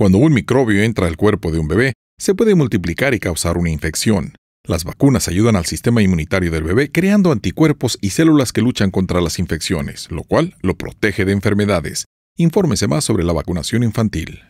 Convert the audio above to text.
Cuando un microbio entra al cuerpo de un bebé, se puede multiplicar y causar una infección. Las vacunas ayudan al sistema inmunitario del bebé creando anticuerpos y células que luchan contra las infecciones, lo cual lo protege de enfermedades. Infórmese más sobre la vacunación infantil.